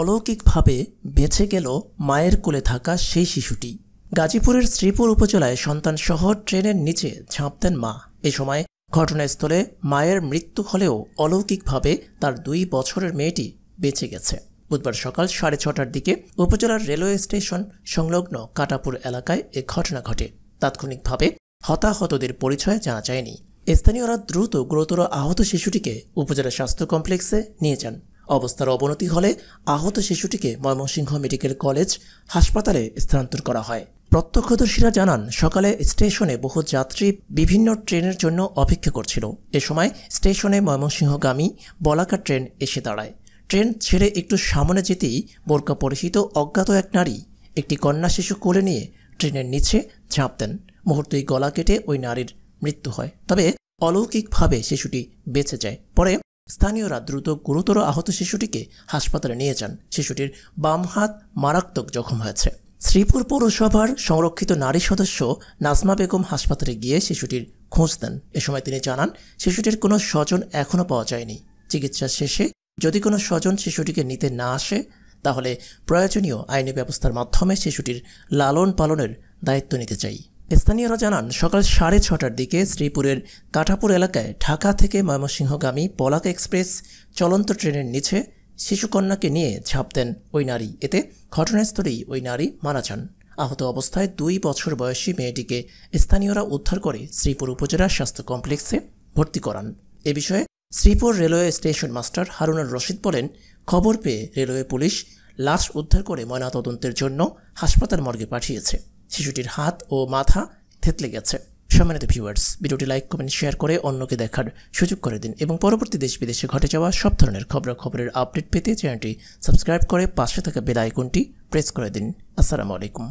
অলৌকিকভাবে বেঁচে গেল মায়ের কোলে থাকা সেই শিশুটি গাজীপুরের শ্রীপুর উপজেলায় সন্তান সহ ট্রেনের নিচে ঝাঁপ দেন মা এ সময় ঘটনাস্থলে মায়ের মৃত্যু হলেও অলৌকিকভাবে তার দুই বছরের মেয়েটি বেঁচে গেছে বুধবার সকাল সাড়ে ছটার দিকে উপজেলার রেলওয়ে স্টেশন সংলগ্ন কাটাপুর এলাকায় এ ঘটনা ঘটে তাৎক্ষণিকভাবে হতাহতদের পরিচয় জানা যায়নি স্থানীয়রা দ্রুত গুরুতর আহত শিশুটিকে উপজেলা স্বাস্থ্য কমপ্লেক্সে নিয়ে যান অবস্থার অবনতি হলে আহত শিশুটিকে ময়মনসিংহ মেডিকেল কলেজ হাসপাতালে স্থানান্তর করা হয় প্রত্যক্ষদর্শীরা জানান সকালে স্টেশনে বহু যাত্রী বিভিন্ন ট্রেনের জন্য অপেক্ষা করছিল এ সময় স্টেশনে ময়মনসিংহগামী বলাকা ট্রেন এসে দাঁড়ায় ট্রেন ছেড়ে একটু সামনে যেতেই বোরকা পরিহিত অজ্ঞাত এক নারী একটি কন্যা শিশু কোলে নিয়ে ট্রেনের নিচে ঝাঁপ দেন মুহূর্তেই গলা কেটে ওই নারীর মৃত্যু হয় তবে অলৌকিকভাবে শিশুটি বেঁচে যায় পরে স্থানীয়রা দ্রুত গুরুতর আহত শিশুটিকে হাসপাতালে নিয়ে যান শিশুটির বাম হাত মারাত্মক জখম হয়েছে শ্রীপুর পৌরসভার সংরক্ষিত নারী সদস্য নাজমা বেগম হাসপাতালে গিয়ে শিশুটির খোঁজ দেন এ সময় তিনি জানান শিশুটির কোনো স্বজন এখনও পাওয়া যায়নি চিকিৎসা শেষে যদি কোনো স্বজন শিশুটিকে নিতে না আসে তাহলে প্রয়োজনীয় আইনি ব্যবস্থার মাধ্যমে শিশুটির লালন পালনের দায়িত্ব নিতে চাই স্থানীয়রা জানান সকাল সাড়ে ছটার দিকে শ্রীপুরের কাঠাপুর এলাকায় ঢাকা থেকে ময়মনসিংহগামী পলাক এক্সপ্রেস চলন্ত ট্রেনের নিচে শিশুকন্যাকে নিয়ে ঝাঁপ দেন ওই নারী এতে ঘটনাস্থলেই ওই নারী মারা যান আহত অবস্থায় দুই বছর বয়সী মেয়েটিকে স্থানীয়রা উদ্ধার করে শ্রীপুর উপজেলা স্বাস্থ্য কমপ্লেক্সে ভর্তি করান এ বিষয়ে Sreepur railway station master Harunur Rashid বলেন খবর পেয়ে রেলওয়ে পুলিশ লাশ উদ্ধার করে ময়নাতদন্তের জন্য হাসপাতাল মর্গে পাঠিয়েছে শিশুটির হাত ও মাথা থেতলে গেছে সম্মানিত ভিউয়ার্স ভিডিওটি লাইক কমেন্ট শেয়ার করে অন্যকে দেখার সুযোগ করে দিন এবং পরবর্তী দেশ বিদেশে ঘটে যাওয়া সব ধরনের খবরাখবরের আপডেট পেতে চ্যানেলটি সাবস্ক্রাইব করে পাশে থাকা বেল আইকনটি প্রেস করে দিন আসসালামু আলাইকুম